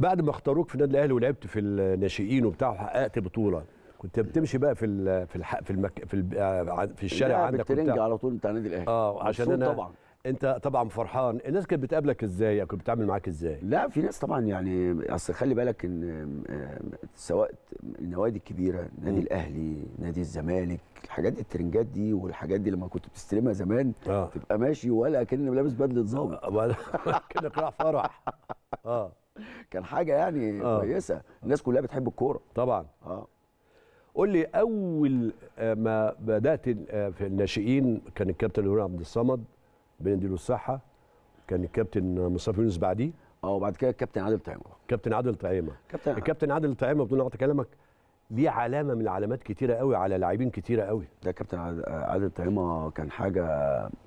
بعد ما اختاروك في النادي الاهلي ولعبت في الناشئين وبتاع وحققت بطوله كنت بتمشي بقى في الـ في الـ في المك... في, الـ آه، في الشارع عندك الترنج على طول بتاع النادي الاهلي اه عشان انا طبعا انت طبعا فرحان الناس كانت بتقابلك ازاي او كانت بتتعامل معاك ازاي لا في ناس طبعا يعني اصل خلي بالك ان آه، سواء النوادي الكبيره نادي الاهلي نادي الزمالك الحاجات دي الترنجات دي والحاجات دي لما كنت بتستلمها زمان آه. تبقى ماشي ولا كان لابس بدله ظابط آه، ولا كانك رايح فرح اه كان حاجه يعني آه. كويسه الناس كلها بتحب الكوره طبعا اه قول لي اول آه، ما بدات آه، في الناشئين كان الكابتن هنا عبد الصمد بنديله الصحه كان الكابتن مصطفى يونس بعديه اه وبعد كده الكابتن عادل طعيمه كابتن عادل طعيمه كابتن الكابتن عادل طعيمه بدون اقطع كلامك ليه علامه من العلامات كتيره قوي على لاعبين كتيره قوي ده كابتن عادل طعيمه كان حاجه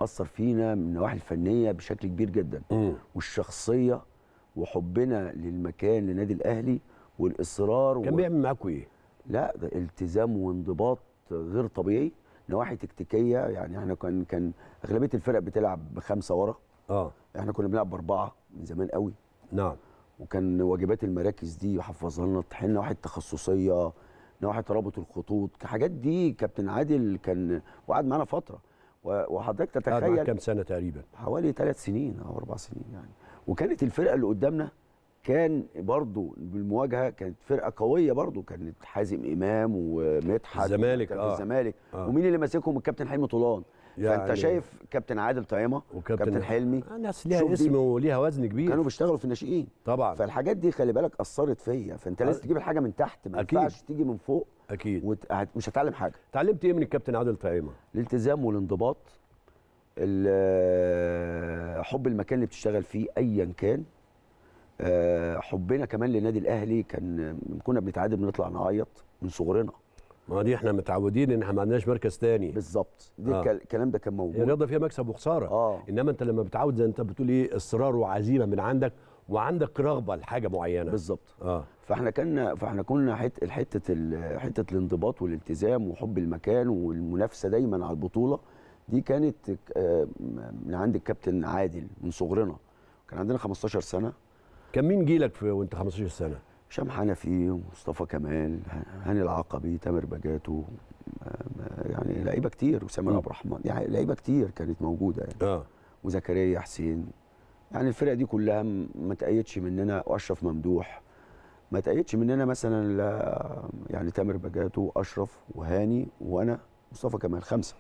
اثر فينا من النواحي الفنيه بشكل كبير جدا م. والشخصيه وحبنا للمكان لنادي الاهلي والاصرار كان بيعمل معاكم ايه؟ لا ده التزام وانضباط غير طبيعي نواحي تكتيكيه يعني احنا كان كان اغلبيه الفرق بتلعب بخمسه ورا اه احنا كنا بنلعب باربعه من زمان قوي نعم وكان واجبات المراكز دي يحفظها لنا طحنا نواحي تخصصيه نواحي ترابط الخطوط الحاجات دي كابتن عادل كان وقعد معانا فتره وحضرتك تتخيل كام سنه تقريبا حوالي ثلاث سنين او اربع سنين يعني وكانت الفرقه اللي قدامنا كان برضو بالمواجهه كانت فرقه قويه برضو كانت حازم امام ومدحت الزمالك اه الزمالك آه. ومين اللي ماسكهم الكابتن حلمي طولان يعني فانت شايف كابتن عادل طيمه وكابتن حلمي آه، ناس ليها اسم وليها وزن كبير كانوا بيشتغلوا في الناشئين طبعا فالحاجات دي خلي بالك اثرت فيا فانت آه. لازم تجيب الحاجه من تحت ما ينفعش تيجي من فوق اكيد وت... مش هتعلم حاجه اتعلمت ايه من الكابتن عادل طيمه؟ الالتزام والانضباط آه، حب المكان اللي بتشتغل فيه ايا كان آه، حبنا كمان للنادي الاهلي كان آه، كنا بنتعادل بنطلع نعيط من صغرنا ما دي احنا متعودين ان احنا ما عندناش مركز تاني بالظبط آه. الكلام ده كان موجود الرياضه فيها مكسب وخساره آه. انما انت لما بتعود زي انت بتقول ايه اصرار وعزيمه من عندك وعندك رغبه لحاجه معينه بالظبط اه فاحنا كنا فاحنا كنا حته حته حته الانضباط والالتزام وحب المكان والمنافسه دايما على البطوله دي كانت آه، من عند الكابتن عادل من صغرنا كان عندنا 15 سنه كان مين جيلك في وانت 15 سنه هشام حنفي ومصطفى كمال هاني العقبي تامر بجاتو آه، يعني لعيبه كتير وسام عبد الرحمن يعني لعيبه كتير كانت موجوده يعني اه وزكريا حسين يعني الفرقه دي كلها ما تأيدش مننا واشرف ممدوح ما تأيدش مننا مثلا لا يعني تامر بجاتو اشرف وهاني وانا مصطفى كمال خمسه